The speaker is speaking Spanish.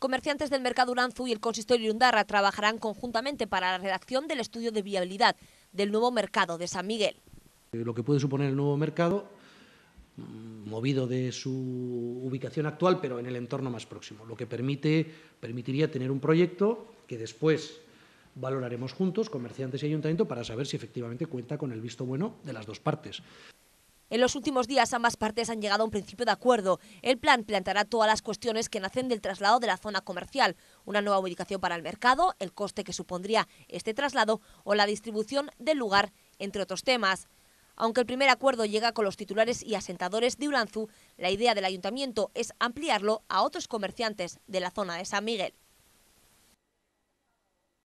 Comerciantes del Mercado Uranzu y el Consistorio Irundarra trabajarán conjuntamente para la redacción del estudio de viabilidad del nuevo mercado de San Miguel. Eh, lo que puede suponer el nuevo mercado, mm, movido de su ubicación actual, pero en el entorno más próximo, lo que permite, permitiría tener un proyecto que después valoraremos juntos, comerciantes y ayuntamiento, para saber si efectivamente cuenta con el visto bueno de las dos partes. En los últimos días ambas partes han llegado a un principio de acuerdo. El plan planteará todas las cuestiones que nacen del traslado de la zona comercial, una nueva ubicación para el mercado, el coste que supondría este traslado o la distribución del lugar, entre otros temas. Aunque el primer acuerdo llega con los titulares y asentadores de Uranzu, la idea del ayuntamiento es ampliarlo a otros comerciantes de la zona de San Miguel.